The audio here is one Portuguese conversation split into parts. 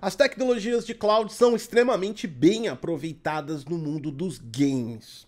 As tecnologias de cloud são extremamente bem aproveitadas no mundo dos games.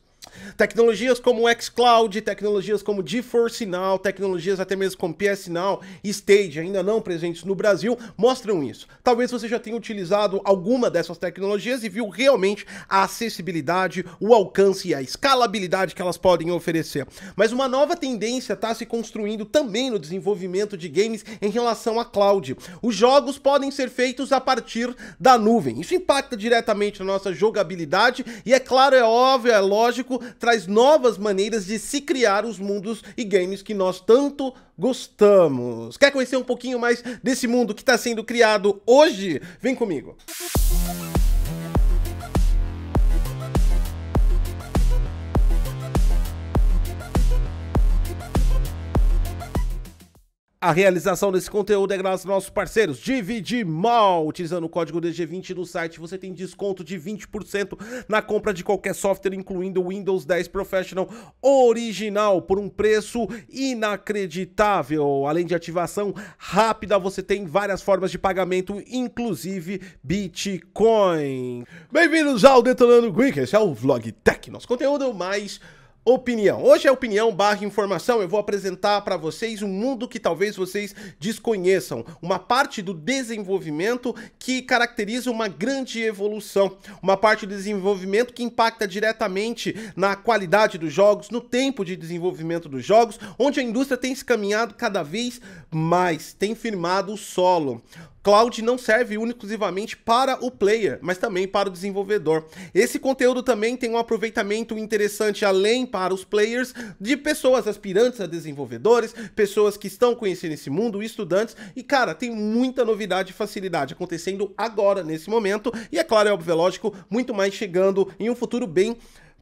Tecnologias como o xCloud, tecnologias como GeForce Now, tecnologias até mesmo como PS Now e Stage, ainda não presentes no Brasil, mostram isso. Talvez você já tenha utilizado alguma dessas tecnologias e viu realmente a acessibilidade, o alcance e a escalabilidade que elas podem oferecer. Mas uma nova tendência está se construindo também no desenvolvimento de games em relação à cloud. Os jogos podem ser feitos a partir da nuvem. Isso impacta diretamente na nossa jogabilidade e, é claro, é óbvio, é lógico traz novas maneiras de se criar os mundos e games que nós tanto gostamos. Quer conhecer um pouquinho mais desse mundo que está sendo criado hoje? Vem comigo! Música A realização desse conteúdo é graças aos nossos parceiros Dividimol. Mal. Utilizando o código DG20 no site, você tem desconto de 20% na compra de qualquer software, incluindo o Windows 10 Professional original, por um preço inacreditável. Além de ativação rápida, você tem várias formas de pagamento, inclusive Bitcoin. Bem-vindos ao Detonando Geek, esse é o Vlog Tech, nosso conteúdo é mais opinião. Hoje é opinião barra informação, eu vou apresentar para vocês um mundo que talvez vocês desconheçam, uma parte do desenvolvimento que caracteriza uma grande evolução, uma parte do desenvolvimento que impacta diretamente na qualidade dos jogos, no tempo de desenvolvimento dos jogos, onde a indústria tem se caminhado cada vez mais, tem firmado o solo. Cloud não serve exclusivamente para o player, mas também para o desenvolvedor. Esse conteúdo também tem um aproveitamento interessante além para os players de pessoas aspirantes a desenvolvedores, pessoas que estão conhecendo esse mundo, estudantes e cara, tem muita novidade e facilidade acontecendo agora nesse momento e é claro, é óbvio, é lógico, muito mais chegando em um futuro bem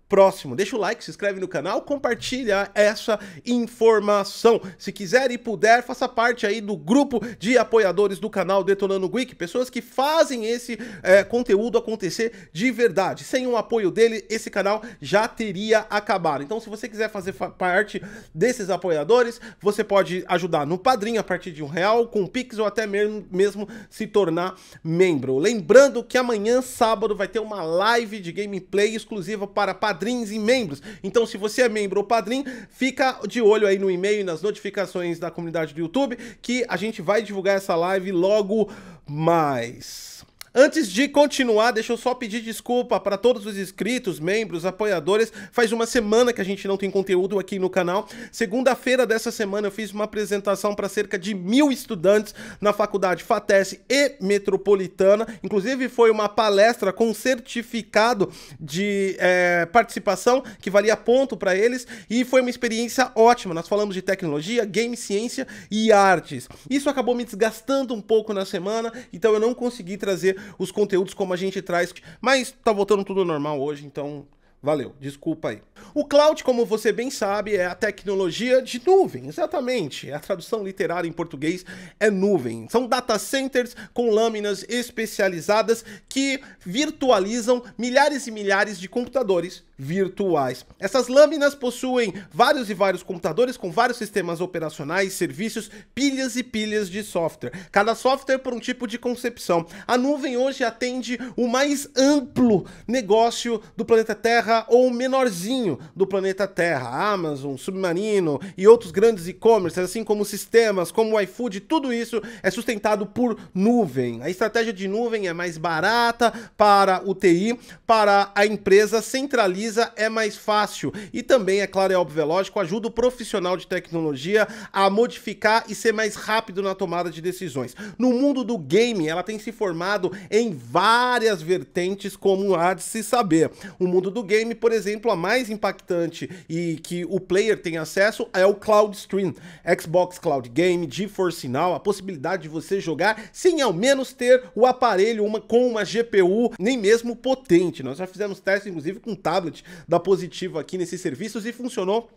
próximo. Deixa o like, se inscreve no canal, compartilha essa informação. Se quiser e puder, faça parte aí do grupo de apoiadores do canal Detonando Geek, pessoas que fazem esse é, conteúdo acontecer de verdade. Sem o um apoio dele, esse canal já teria acabado. Então, se você quiser fazer parte desses apoiadores, você pode ajudar no padrinho a partir de um real, com Pix ou até mesmo, mesmo se tornar membro. Lembrando que amanhã, sábado, vai ter uma live de gameplay exclusiva para padrinhos padrinhos e membros. Então, se você é membro ou padrinho, fica de olho aí no e-mail e nas notificações da comunidade do YouTube, que a gente vai divulgar essa live logo mais. Antes de continuar, deixa eu só pedir desculpa para todos os inscritos, membros, apoiadores. Faz uma semana que a gente não tem conteúdo aqui no canal. Segunda-feira dessa semana eu fiz uma apresentação para cerca de mil estudantes na faculdade FATES e Metropolitana. Inclusive foi uma palestra com certificado de é, participação que valia ponto para eles e foi uma experiência ótima. Nós falamos de tecnologia, game, ciência e artes. Isso acabou me desgastando um pouco na semana, então eu não consegui trazer os conteúdos como a gente traz. Mas tá voltando tudo normal hoje, então Valeu, desculpa aí. O cloud, como você bem sabe, é a tecnologia de nuvem, exatamente. A tradução literária em português é nuvem. São data centers com lâminas especializadas que virtualizam milhares e milhares de computadores virtuais. Essas lâminas possuem vários e vários computadores com vários sistemas operacionais, serviços, pilhas e pilhas de software. Cada software por um tipo de concepção. A nuvem hoje atende o mais amplo negócio do planeta Terra ou o menorzinho do planeta Terra. Amazon, Submarino e outros grandes e-commerce, assim como sistemas, como o iFood, tudo isso é sustentado por nuvem. A estratégia de nuvem é mais barata para o TI, para a empresa centraliza precisa é mais fácil. E também, é claro, é óbvio, é lógico, ajuda o profissional de tecnologia a modificar e ser mais rápido na tomada de decisões. No mundo do game, ela tem se formado em várias vertentes, como há de se saber. O mundo do game, por exemplo, a mais impactante e que o player tem acesso é o Cloud Stream, Xbox Cloud Game, GeForce Now, a possibilidade de você jogar sem ao menos ter o aparelho uma, com uma GPU nem mesmo potente. Nós já fizemos testes, inclusive, com tablet da positiva aqui nesses serviços e funcionou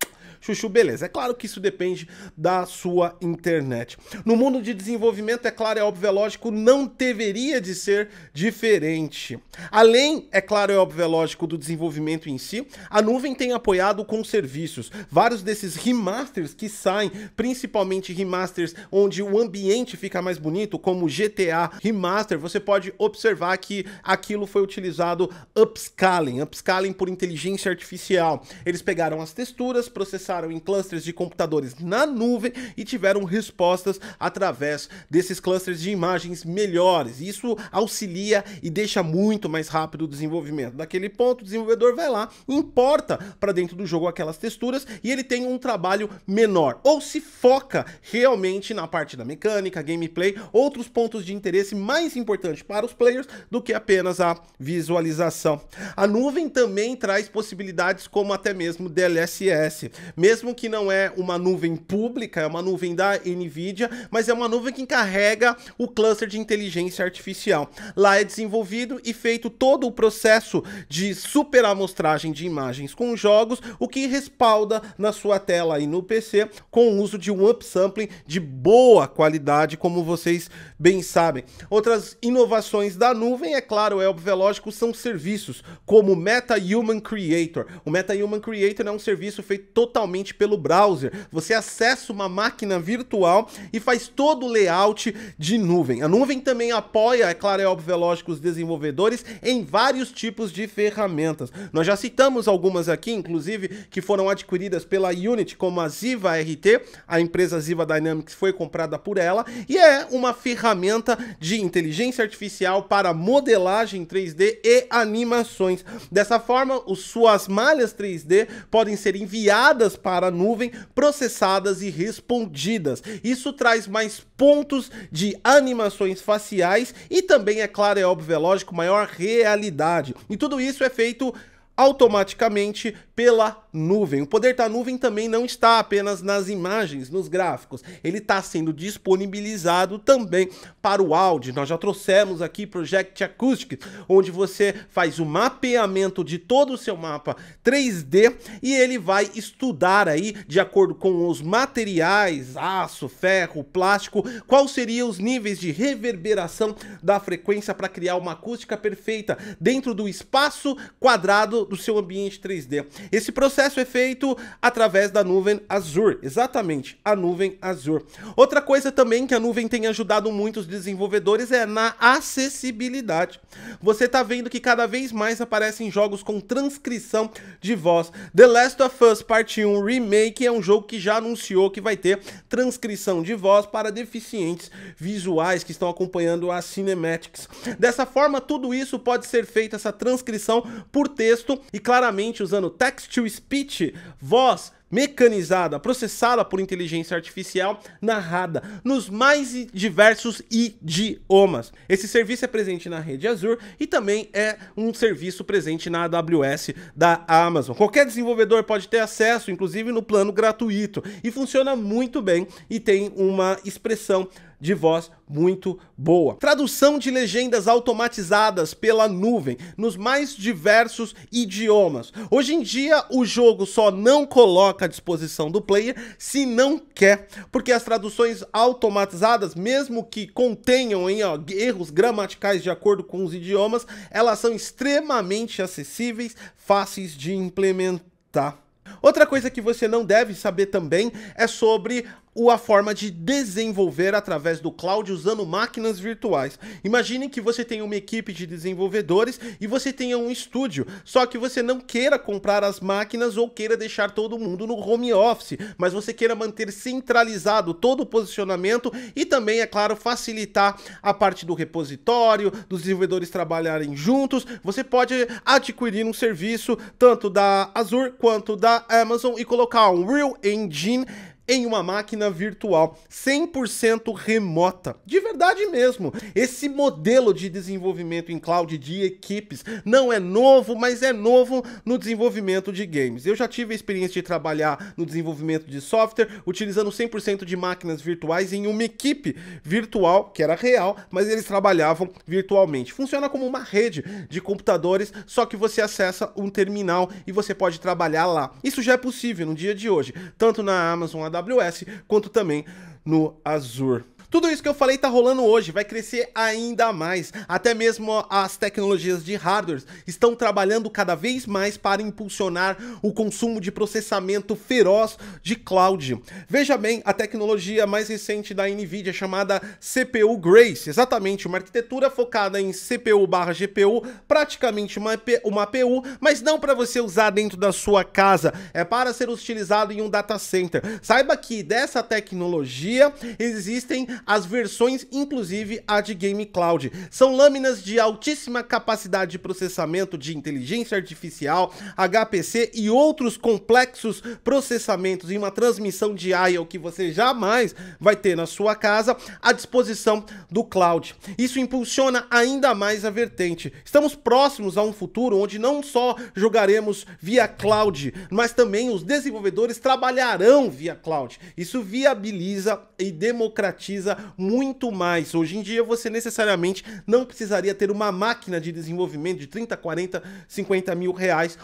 Chuchu, beleza. É claro que isso depende da sua internet. No mundo de desenvolvimento, é claro, é óbvio, é lógico, não deveria de ser diferente. Além, é claro, é óbvio, é lógico, do desenvolvimento em si, a nuvem tem apoiado com serviços. Vários desses remasters que saem, principalmente remasters onde o ambiente fica mais bonito, como GTA Remaster, você pode observar que aquilo foi utilizado upscaling, upscaling por inteligência artificial. Eles pegaram as texturas, processaram pensaram em clusters de computadores na nuvem e tiveram respostas através desses clusters de imagens melhores. Isso auxilia e deixa muito mais rápido o desenvolvimento. Daquele ponto, o desenvolvedor vai lá, importa para dentro do jogo aquelas texturas e ele tem um trabalho menor. Ou se foca realmente na parte da mecânica, gameplay, outros pontos de interesse mais importantes para os players do que apenas a visualização. A nuvem também traz possibilidades como até mesmo DLSS, mesmo que não é uma nuvem pública, é uma nuvem da NVIDIA, mas é uma nuvem que encarrega o cluster de inteligência artificial. Lá é desenvolvido e feito todo o processo de super amostragem de imagens com jogos, o que respalda na sua tela e no PC com o uso de um upsampling de boa qualidade, como vocês bem sabem. Outras inovações da nuvem, é claro, é óbvio, é são serviços como o Meta Human Creator. O Meta Human Creator é um serviço feito totalmente pelo browser. Você acessa uma máquina virtual e faz todo o layout de nuvem. A nuvem também apoia, é claro, é óbvio, é lógico, os desenvolvedores em vários tipos de ferramentas. Nós já citamos algumas aqui, inclusive, que foram adquiridas pela Unity, como a Ziva RT, a empresa Ziva Dynamics foi comprada por ela, e é uma ferramenta de inteligência artificial para modelagem 3D e animações. Dessa forma, os, suas malhas 3D podem ser enviadas para a nuvem, processadas e respondidas. Isso traz mais pontos de animações faciais e também, é claro, é óbvio, é lógico, maior realidade. E tudo isso é feito automaticamente pela nuvem. O poder da nuvem também não está apenas nas imagens, nos gráficos. Ele está sendo disponibilizado também para o áudio. Nós já trouxemos aqui Project Acoustic, onde você faz o mapeamento de todo o seu mapa 3D e ele vai estudar aí, de acordo com os materiais, aço, ferro, plástico, quais seriam os níveis de reverberação da frequência para criar uma acústica perfeita dentro do espaço quadrado do seu ambiente 3D. Esse processo processo é feito através da nuvem Azure, exatamente, a nuvem Azure. Outra coisa também que a nuvem tem ajudado muitos desenvolvedores é na acessibilidade. Você está vendo que cada vez mais aparecem jogos com transcrição de voz. The Last of Us Part 1 Remake é um jogo que já anunciou que vai ter transcrição de voz para deficientes visuais que estão acompanhando as cinematics. Dessa forma, tudo isso pode ser feito, essa transcrição por texto e claramente usando text to speech Pitch, voz, mecanizada, processada por inteligência artificial, narrada nos mais diversos idiomas. Esse serviço é presente na rede Azure e também é um serviço presente na AWS da Amazon. Qualquer desenvolvedor pode ter acesso, inclusive no plano gratuito, e funciona muito bem e tem uma expressão de voz muito boa. Tradução de legendas automatizadas pela nuvem nos mais diversos idiomas. Hoje em dia, o jogo só não coloca coloca à disposição do player se não quer, porque as traduções automatizadas, mesmo que contenham hein, ó, erros gramaticais de acordo com os idiomas, elas são extremamente acessíveis, fáceis de implementar. Outra coisa que você não deve saber também é sobre ou a forma de desenvolver através do cloud usando máquinas virtuais. Imagine que você tenha uma equipe de desenvolvedores e você tenha um estúdio, só que você não queira comprar as máquinas ou queira deixar todo mundo no home office, mas você queira manter centralizado todo o posicionamento e também, é claro, facilitar a parte do repositório, dos desenvolvedores trabalharem juntos. Você pode adquirir um serviço tanto da Azure quanto da Amazon e colocar um Real Engine em uma máquina virtual 100% remota. De verdade mesmo. Esse modelo de desenvolvimento em cloud de equipes não é novo, mas é novo no desenvolvimento de games. Eu já tive a experiência de trabalhar no desenvolvimento de software utilizando 100% de máquinas virtuais em uma equipe virtual que era real, mas eles trabalhavam virtualmente. Funciona como uma rede de computadores, só que você acessa um terminal e você pode trabalhar lá. Isso já é possível no dia de hoje, tanto na Amazon AWS, quanto também no Azure. Tudo isso que eu falei tá rolando hoje, vai crescer ainda mais. Até mesmo as tecnologias de hardware estão trabalhando cada vez mais para impulsionar o consumo de processamento feroz de cloud. Veja bem, a tecnologia mais recente da Nvidia chamada CPU Grace, exatamente uma arquitetura focada em CPU/GPU, praticamente uma, uma APU, mas não para você usar dentro da sua casa, é para ser utilizado em um data center. Saiba que dessa tecnologia existem as versões, inclusive a de Game Cloud. São lâminas de altíssima capacidade de processamento de inteligência artificial, HPC e outros complexos processamentos e uma transmissão de IO que você jamais vai ter na sua casa à disposição do cloud. Isso impulsiona ainda mais a vertente. Estamos próximos a um futuro onde não só jogaremos via cloud, mas também os desenvolvedores trabalharão via cloud. Isso viabiliza e democratiza precisa muito mais. Hoje em dia você necessariamente não precisaria ter uma máquina de desenvolvimento de 30, 40, 50 mil reais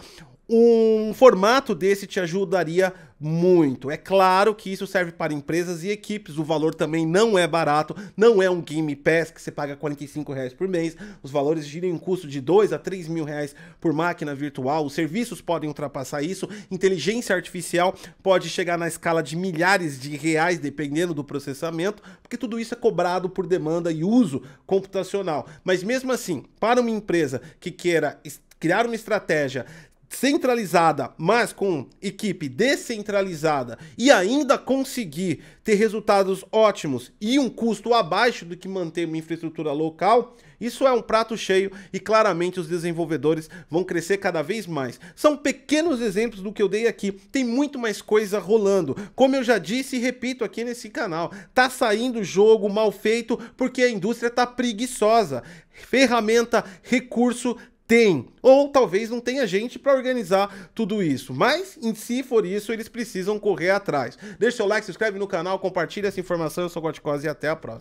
um formato desse te ajudaria muito. É claro que isso serve para empresas e equipes, o valor também não é barato, não é um Game Pass que você paga 45 reais por mês, os valores giram em um custo de 2 a 3 mil reais por máquina virtual, os serviços podem ultrapassar isso, inteligência artificial pode chegar na escala de milhares de reais, dependendo do processamento, porque tudo isso é cobrado por demanda e uso computacional. Mas mesmo assim, para uma empresa que queira criar uma estratégia centralizada, mas com equipe descentralizada e ainda conseguir ter resultados ótimos e um custo abaixo do que manter uma infraestrutura local, isso é um prato cheio e claramente os desenvolvedores vão crescer cada vez mais. São pequenos exemplos do que eu dei aqui, tem muito mais coisa rolando. Como eu já disse e repito aqui nesse canal, tá saindo jogo mal feito porque a indústria tá preguiçosa. Ferramenta, recurso tem. Ou talvez não tenha gente para organizar tudo isso. Mas, em si for isso, eles precisam correr atrás. Deixa seu like, se inscreve no canal, compartilha essa informação. Eu sou o Goticose e até a próxima.